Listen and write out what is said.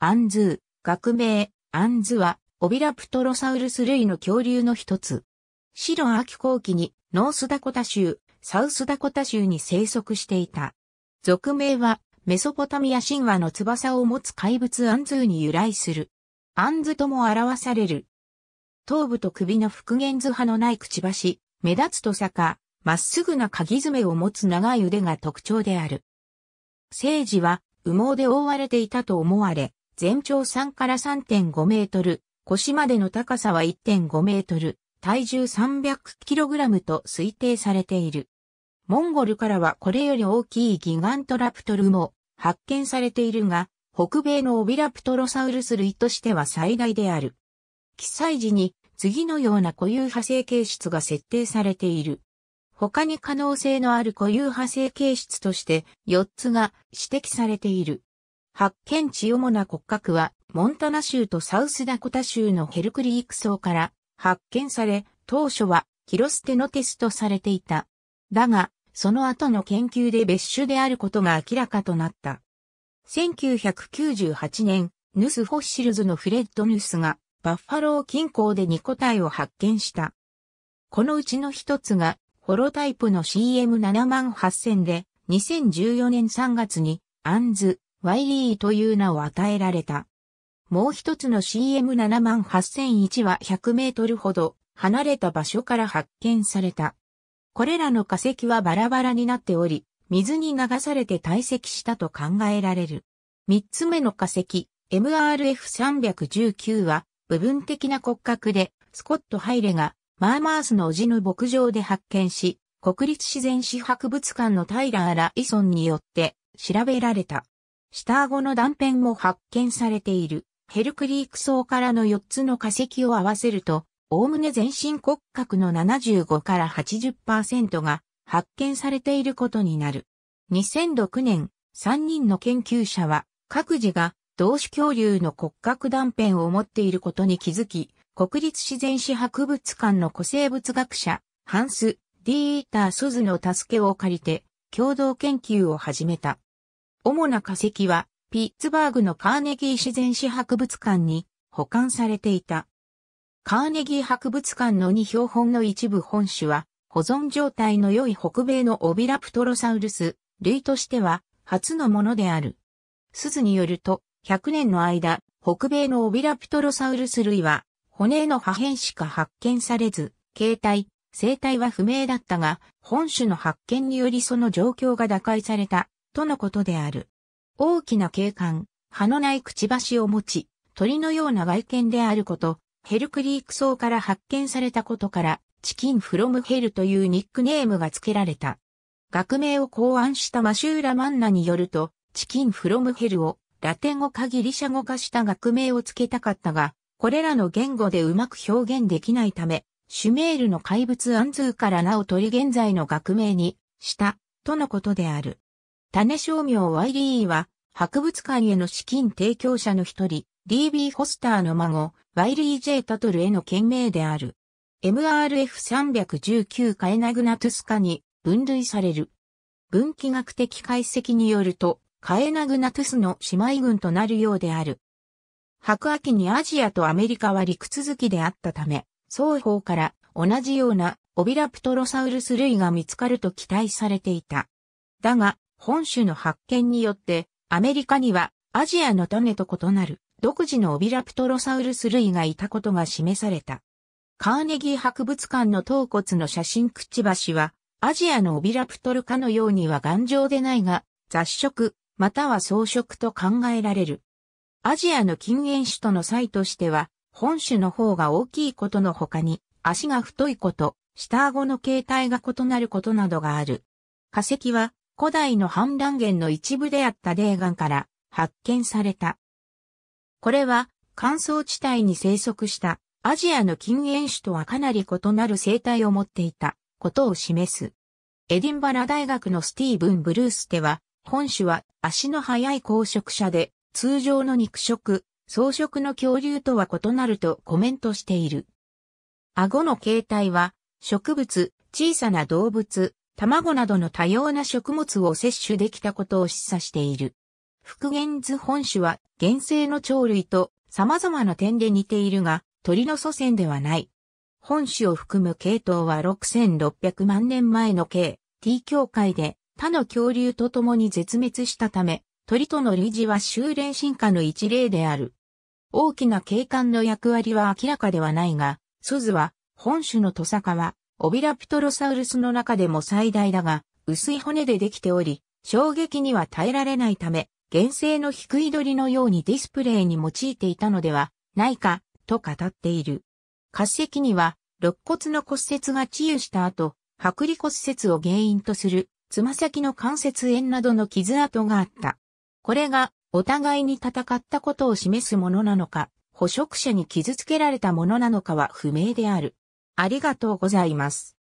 アンズー、学名、アンズは、オビラプトロサウルス類の恐竜の一つ。白秋後期に、ノースダコタ州、サウスダコタ州に生息していた。俗名は、メソポタミア神話の翼を持つ怪物アンズーに由来する。アンズとも表される。頭部と首の復元図派のないくちばし、目立つと坂、まっすぐな鍵爪を持つ長い腕が特徴である。生児は羽毛で覆われていたと思われ、全長3から3.5メートル、腰までの高さは1.5メートル、体重 300kg と推定されている。モンゴルからはこれより大きいギガントラプトルも発見されているが、北米のオビラプトロサウルス類としては最大である。記載時に次のような固有派生形質が設定されている。他に可能性のある固有派生形質として4つが指摘されている。発見地主な骨格は、モンタナ州とサウスダコタ州のヘルクリーク層から発見され、当初はキロステノテスとされていた。だが、その後の研究で別種であることが明らかとなった。1998年、ヌスフォッシルズのフレッド・ヌスがバッファロー近郊で2個体を発見した。このうちの一つがホロタイプの CM7 万8000で2014年3月にアンズワイリーという名を与えられた。もう一つの CM78001 は100メートルほど離れた場所から発見された。これらの化石はバラバラになっており、水に流されて堆積したと考えられる。三つ目の化石、MRF319 は部分的な骨格で、スコット・ハイレがマーマースのおじの牧場で発見し、国立自然史博物館のタイラー・ライソンによって調べられた。下顎の断片も発見されている。ヘルクリーク層からの4つの化石を合わせると、おおむね全身骨格の75から80%が発見されていることになる。2006年、3人の研究者は、各自が同種恐竜の骨格断片を持っていることに気づき、国立自然史博物館の古生物学者、ハンス・ディーター・ソズの助けを借りて、共同研究を始めた。主な化石は、ピッツバーグのカーネギー自然史博物館に保管されていた。カーネギー博物館の2標本の一部本種は、保存状態の良い北米のオビラプトロサウルス、類としては、初のものである。鈴によると、100年の間、北米のオビラプトロサウルス類は、骨の破片しか発見されず、形態、生態は不明だったが、本種の発見によりその状況が打開されたとのことである。大きな景観、葉のないくちばしを持ち、鳥のような外見であること、ヘルクリーク層から発見されたことから、チキンフロムヘルというニックネームが付けられた。学名を考案したマシューラ・マンナによると、チキンフロムヘルをラテン語かギリシャ語化した学名を付けたかったが、これらの言語でうまく表現できないため、シュメールの怪物アンズーから名を取り現在の学名にしたとのことである。種商業ワイリーは、博物館への資金提供者の一人、DB ホスターの孫、ワイリー j タトルへの件名である。MRF319 カエナグナトゥスカに分類される。分岐学的解析によると、カエナグナトゥスの姉妹群となるようである。白亜紀にアジアとアメリカは陸続きであったため、双方から同じようなオビラプトロサウルス類が見つかると期待されていた。だが、本種の発見によって、アメリカにはアジアの種と異なる独自のオビラプトロサウルス類がいたことが示された。カーネギー博物館の頭骨の写真くちばしは、アジアのオビラプトルかのようには頑丈でないが、雑食、または装飾と考えられる。アジアの禁煙種との際としては、本種の方が大きいことの他に、足が太いこと、下顎の形態が異なることなどがある。化石は、古代の反乱源の一部であった泥岩から発見された。これは乾燥地帯に生息したアジアの近縁種とはかなり異なる生態を持っていたことを示す。エディンバラ大学のスティーブン・ブルースでは、本種は足の速い公職者で通常の肉食、草食の恐竜とは異なるとコメントしている。顎の形態は植物、小さな動物、卵などの多様な食物を摂取できたことを示唆している。復元図本種は原生の鳥類と様々な点で似ているが、鳥の祖先ではない。本種を含む系統は6600万年前の系 T 境界で他の恐竜と共に絶滅したため、鳥との類似は修練進化の一例である。大きな景観の役割は明らかではないが、鈴は本種のトサカはオビラプトロサウルスの中でも最大だが、薄い骨でできており、衝撃には耐えられないため、原生の低い鳥のようにディスプレイに用いていたのではないか、と語っている。滑石には、肋骨の骨折が治癒した後、剥離骨折を原因とする、つま先の関節炎などの傷跡があった。これが、お互いに戦ったことを示すものなのか、捕食者に傷つけられたものなのかは不明である。ありがとうございます。